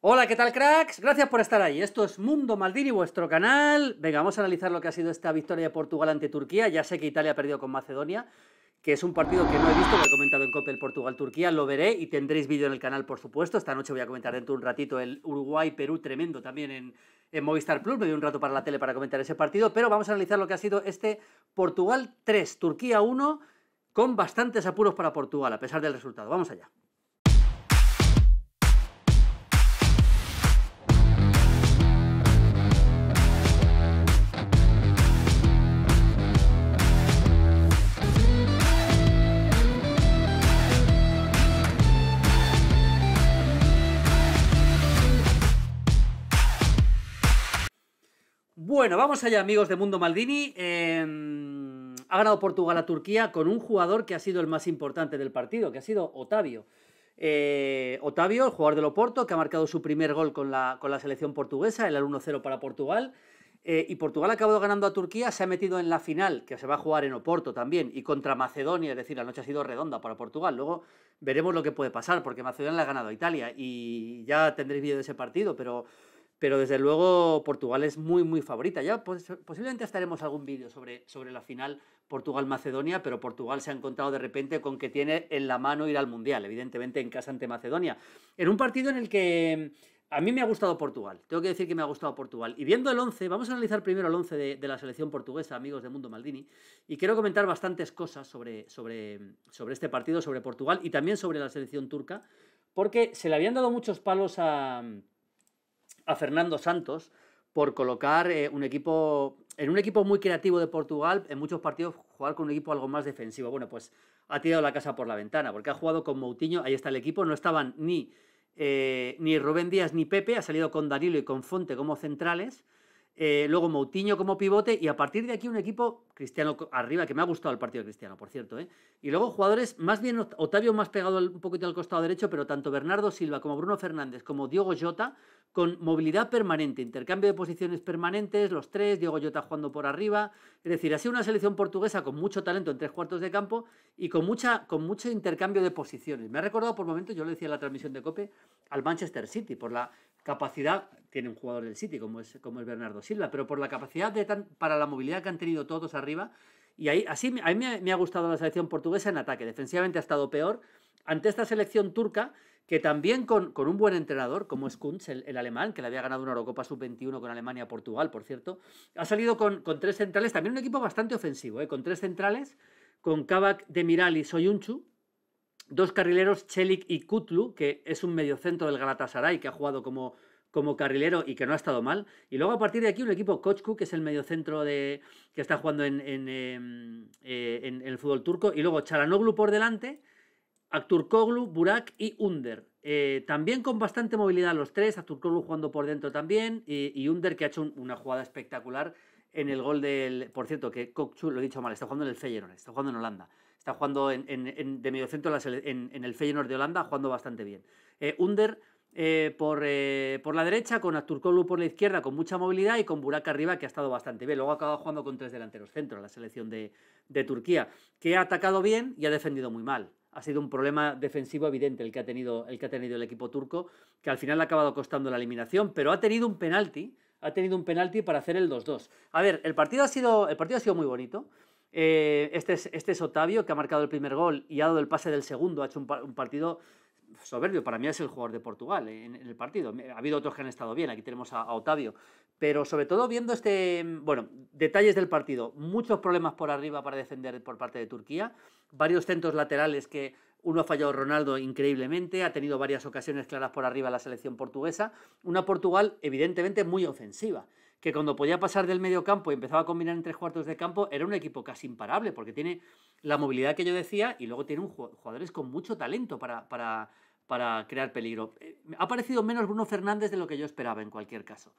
Hola, ¿qué tal cracks? Gracias por estar ahí. Esto es Mundo Maldini, vuestro canal. Venga, vamos a analizar lo que ha sido esta victoria de Portugal ante Turquía. Ya sé que Italia ha perdido con Macedonia, que es un partido que no he visto, que he comentado en Copa el Portugal-Turquía, lo veré y tendréis vídeo en el canal, por supuesto. Esta noche voy a comentar dentro de un ratito el Uruguay-Perú tremendo también en, Movistar Plus. Me dio un rato para la tele para comentar ese partido, pero vamos a analizar lo que ha sido este Portugal 3, Turquía 1, con bastantes apuros para Portugal, a pesar del resultado. Vamos allá. Bueno, vamos allá, amigos de Mundo Maldini. Em, ha ganado Portugal a Turquía con un jugador que ha sido el más importante del partido, que ha sido Otavio. Eh, Otavio, el jugador del Oporto, que ha marcado su primer gol con la, con la selección portuguesa, el 1-0 para Portugal. Eh, y Portugal ha acabado ganando a Turquía, se ha metido en la final, que se va a jugar en Oporto también, y contra Macedonia, es decir, la noche ha sido redonda para Portugal. Luego veremos lo que puede pasar, porque Macedonia le ha ganado a Italia, y ya tendréis vídeo de ese partido, pero pero desde luego Portugal es muy, muy favorita. Ya posiblemente estaremos algún vídeo sobre, sobre la final Portugal-Macedonia, pero Portugal se ha encontrado de repente con que tiene en la mano ir al Mundial, evidentemente en casa ante Macedonia. En un partido en el que... A mí me ha gustado Portugal, tengo que decir que me ha gustado Portugal. Y viendo el 11, vamos a analizar primero el 11 de, la selección portuguesa, amigos de Mundo Maldini, y quiero comentar bastantes cosas sobre, sobre, sobre este partido, sobre Portugal y también sobre la selección turca, porque se le habían dado muchos palos a, a Fernando Santos por colocar eh, un equipo en un equipo muy creativo de Portugal, en muchos partidos jugar con un equipo algo más defensivo. Bueno, pues ha tirado la casa por la ventana, porque ha jugado con Moutinho, ahí está el equipo, no estaban ni, eh, ni Rubén Díaz ni Pepe, ha salido con Danilo y con Fonte como centrales, eh, luego Moutinho como pivote y a partir de aquí un equipo cristiano arriba, que me ha gustado el partido cristiano, por cierto. ¿eh? Y luego jugadores, más bien Otavio más pegado un poquito al costado derecho, pero tanto Bernardo Silva como Bruno Fernández como Diego Jota con movilidad permanente, intercambio de posiciones permanentes, los tres, Diego Jota jugando por arriba. Es decir, ha sido una selección portuguesa con mucho talento en tres cuartos de campo y con, mucha, con mucho intercambio de posiciones. Me ha recordado por momentos, yo lo decía en la transmisión de Cope, al Manchester City, por la capacidad tiene un jugador del City como es, como es Bernardo Silva, pero por la capacidad para la movilidad que han tenido todos arriba. Y ahí, así, a mí me, ha gustado la selección portuguesa en ataque, defensivamente ha estado peor. Ante esta selección turca, que también con, con, un buen entrenador como es Kunz, el, alemán, que le había ganado una Eurocopa sub-21 con Alemania-Portugal, por cierto, ha salido con, con, tres centrales, también un equipo bastante ofensivo, ¿eh? con tres centrales, con Kavak, Demiral y Soyunchu, dos carrileros, Chelik y Kutlu, que es un mediocentro del Galatasaray que ha jugado como, como carrilero y que no ha estado mal. Y luego a partir de aquí un equipo, Kochku, que es el mediocentro de, que está jugando en, en, em, eh, el fútbol turco. Y luego Charanoglu por delante, Akturkoglu, Burak y Under. Eh, también con bastante movilidad los tres, Akturkoglu jugando por dentro también y, Under que ha hecho una jugada espectacular en el gol del. Por cierto, que Kokchu, lo he dicho mal, está jugando en el Feyenoord, está jugando en Holanda. Está jugando en, de mediocentro en, en el Feyenoord de Holanda, jugando bastante bien. Eh, Under eh, eh, por, la derecha, con Asturkoglu por la izquierda, con mucha movilidad y con Burak arriba, que ha estado bastante bien. Luego ha acabado jugando con tres delanteros centro, la selección de, Turquía, que ha atacado bien y ha defendido muy mal ha sido un problema defensivo evidente el que ha tenido el, que ha tenido el equipo turco, que al final le ha acabado costando la eliminación, pero ha tenido un penalti ha tenido un penalti para hacer el 2-2. A ver, el partido ha sido, el partido ha sido muy bonito. Eh, este, es, este Otavio, que ha marcado el primer gol y ha dado el pase del segundo. Ha hecho un, partido soberbio. Para mí es el jugador de Portugal eh, en, el partido. Ha habido otros que han estado bien. Aquí tenemos a, a, Otavio. Pero sobre todo viendo este. Bueno, detalles del partido. Muchos problemas por arriba para defender por parte de Turquía. Varios centros laterales que uno ha fallado Ronaldo increíblemente, ha tenido varias ocasiones claras por arriba la selección portuguesa. Una Portugal evidentemente muy ofensiva, que cuando podía pasar del medio campo y empezaba a combinar en tres cuartos de campo, era un equipo casi imparable, porque tiene la movilidad que yo decía y luego tiene un jugadores con mucho talento para, para, crear peligro. Eh, ha parecido menos Bruno Fernández de lo que yo esperaba en cualquier caso.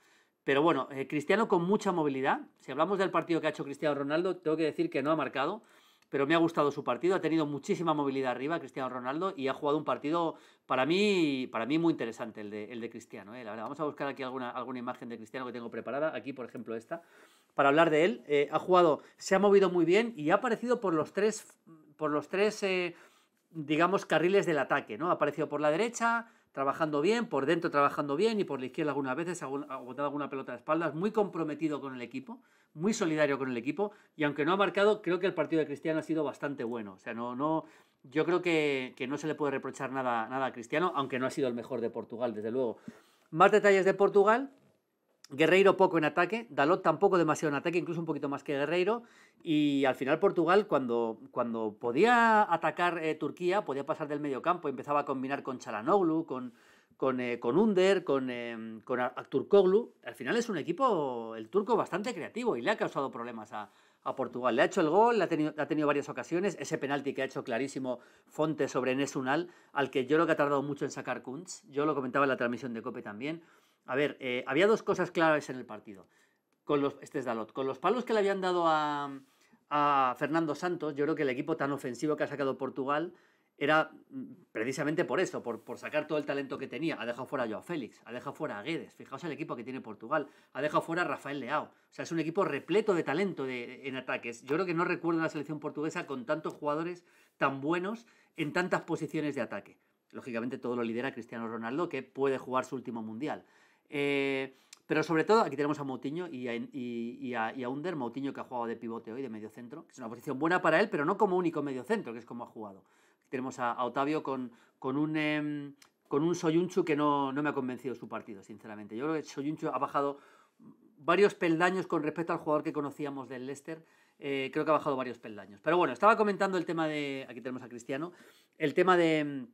Pero bueno, eh, Cristiano con mucha movilidad. Si hablamos del partido que ha hecho Cristiano Ronaldo, tengo que decir que no ha marcado pero me ha gustado su partido. Ha tenido muchísima movilidad arriba Cristiano Ronaldo y ha jugado un partido para mí, para mí muy interesante el de, el de Cristiano. Eh, vamos a buscar aquí alguna, alguna imagen de Cristiano que tengo preparada. Aquí, por ejemplo, esta. Para hablar de él, eh, ha jugado, se ha movido muy bien y ha aparecido por los tres, por los tres eh, digamos, carriles del ataque. ¿no? Ha aparecido por la derecha, trabajando bien, por dentro trabajando bien y por la izquierda algunas veces, agotado alguna pelota de espaldas, muy comprometido con el equipo, muy solidario con el equipo y aunque no ha marcado, creo que el partido de Cristiano ha sido bastante bueno. O sea, no, no, yo creo que, no se le puede reprochar nada, nada a Cristiano, aunque no ha sido el mejor de Portugal, desde luego. Más detalles de Portugal, Guerreiro poco en ataque, Dalot tampoco demasiado en ataque, incluso un poquito más que Guerreiro. Y al final Portugal, cuando, cuando podía atacar eh, Turquía, podía pasar del medio campo, empezaba a combinar con Chalanoglu, con, con, eh, con Under, con, em, con Akturkoglu. Al final es un equipo, el turco, bastante creativo y le ha causado problemas a, a Portugal. Le ha hecho el gol, le ha, tenido, ha, tenido, varias ocasiones. Ese penalti que ha hecho clarísimo Fonte sobre Nesunal, al que yo creo que ha tardado mucho en sacar Kunz. Yo lo comentaba en la transmisión de Cope también. A ver, eh, había dos cosas claves en el partido. Con los, este es Dalot. Con los palos que le habían dado a, Fernando Santos, yo creo que el equipo tan ofensivo que ha sacado Portugal era mm, precisamente por eso, por, sacar todo el talento que tenía. Ha dejado fuera a Joao Félix, ha dejado fuera a Guedes, fijaos el equipo que tiene Portugal, ha dejado fuera a Rafael Leao. O sea, es un equipo repleto de talento en ataques. Yo creo que no recuerdo una selección portuguesa con tantos jugadores tan buenos en tantas posiciones de ataque. Lógicamente todo lo lidera Cristiano Ronaldo, que puede jugar su último mundial. Eh, pero sobre todo, aquí tenemos a Moutinho y a, y, Under, Moutinho que ha jugado de pivote hoy, de mediocentro, que es una posición buena para él, pero no como único medio centro, que es como ha jugado. tenemos a, Otavio con, con un... Em, con un Soyunchu que no, me ha convencido su partido, sinceramente. Yo creo que Soyunchu ha bajado varios peldaños con respecto al jugador que conocíamos del Leicester. Eh, creo que ha bajado varios peldaños. Pero bueno, estaba comentando el tema de. Aquí tenemos a Cristiano. El tema de em,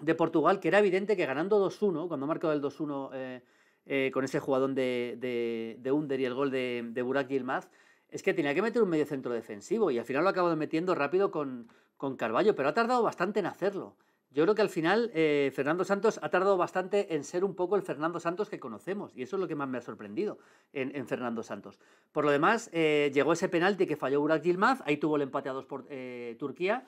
de Portugal, que era evidente que ganando 2-1, cuando ha marcado el 2-1 eh, eh, con ese jugadón de, de, Under y el gol de, Burak Yilmaz, es que tenía que meter un medio centro defensivo y al final lo ha acabado metiendo rápido con, con Carballo, pero ha tardado bastante en hacerlo. Yo creo que al final eh, Fernando Santos ha tardado bastante en ser un poco el Fernando Santos que conocemos, y eso es lo que más me ha sorprendido en, Fernando Santos. Por lo demás, llegó ese penalti que falló Burak Yilmaz, ahí tuvo el empate a dos por Turquía,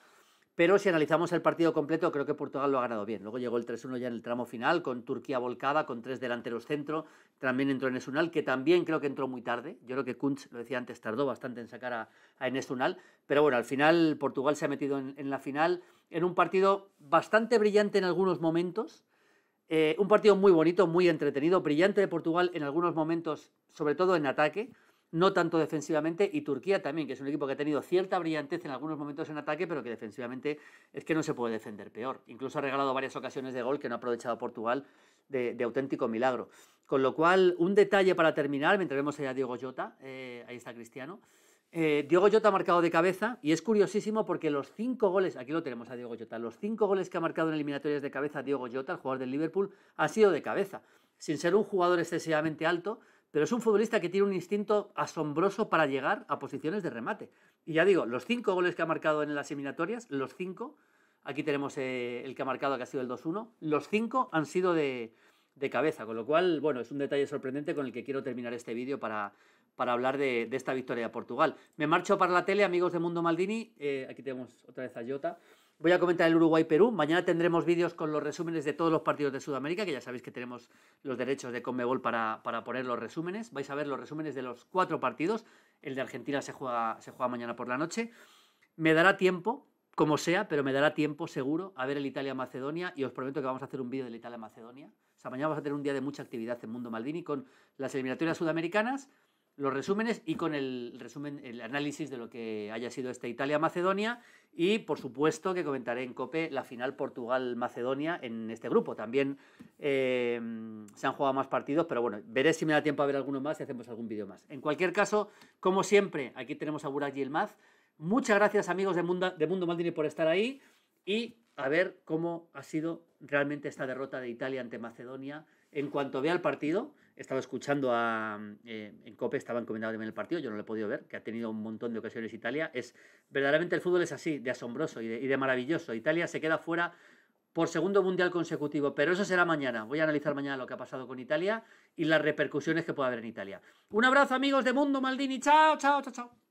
pero si analizamos el partido completo, creo que Portugal lo ha ganado bien. Luego llegó el 3-1 ya en el tramo final, con Turquía volcada, con tres delanteros centro. También entró Enes Unal, que también creo que entró muy tarde. Yo creo que Kunz, lo decía antes, tardó bastante en sacar a, a Enes Unal. Pero bueno, al final Portugal se ha metido en, la final en un partido bastante brillante en algunos momentos. Eh, un partido muy bonito, muy entretenido, brillante de Portugal en algunos momentos, sobre todo en ataque no tanto defensivamente, y Turquía también, que es un equipo que ha tenido cierta brillantez en algunos momentos en ataque, pero que defensivamente es que no se puede defender peor. Incluso ha regalado varias ocasiones de gol que no ha aprovechado Portugal de, auténtico milagro. Con lo cual, un detalle para terminar, mientras vemos a Diego Jota, eh, ahí está Cristiano. Eh, Diego Jota ha marcado de cabeza y es curiosísimo porque los cinco goles, aquí lo tenemos a Diego Jota, los cinco goles que ha marcado en eliminatorias de cabeza Diego Jota, el jugador del Liverpool, ha sido de cabeza. Sin ser un jugador excesivamente alto, pero es un futbolista que tiene un instinto asombroso para llegar a posiciones de remate. Y ya digo, los cinco goles que ha marcado en las eliminatorias, los cinco, aquí tenemos eh, el que ha marcado que ha sido el 2-1, los cinco han sido de, cabeza, con lo cual, bueno, es un detalle sorprendente con el que quiero terminar este vídeo para, para hablar de, esta victoria de Portugal. Me marcho para la tele, amigos de Mundo Maldini, eh, aquí tenemos otra vez a Jota. Voy a comentar el Uruguay-Perú. Mañana tendremos vídeos con los resúmenes de todos los partidos de Sudamérica, que ya sabéis que tenemos los derechos de Conmebol para, poner los resúmenes. Vais a ver los resúmenes de los cuatro partidos. El de Argentina se juega, se juega mañana por la noche. Me dará tiempo, como sea, pero me dará tiempo seguro a ver el Italia-Macedonia y os prometo que vamos a hacer un vídeo del Italia-Macedonia. O sea, mañana vamos a tener un día de mucha actividad en Mundo Maldini con las eliminatorias sudamericanas los resúmenes y con el resumen, el análisis de lo que haya sido esta Italia-Macedonia. Y por supuesto que comentaré en COPE la final Portugal-Macedonia en este grupo. También em, se han jugado más partidos, pero bueno, veré si me da tiempo a ver alguno más y hacemos algún vídeo más. En cualquier caso, como siempre, aquí tenemos a Burak Yilmaz. Muchas gracias amigos de Mundo, de Mundo Maldini por estar ahí y a ver cómo ha sido realmente esta derrota de Italia ante Macedonia. En cuanto vea el partido, estaba escuchando a. Eh, en Cope estaba encomendado también el partido, yo no lo he podido ver, que ha tenido un montón de ocasiones Italia. Es, verdaderamente el fútbol es así, de asombroso y de, y de maravilloso. Italia se queda fuera por segundo mundial consecutivo, pero eso será mañana. Voy a analizar mañana lo que ha pasado con Italia y las repercusiones que puede haber en Italia. Un abrazo amigos de Mundo Maldini. Chao, chao, chao, chao.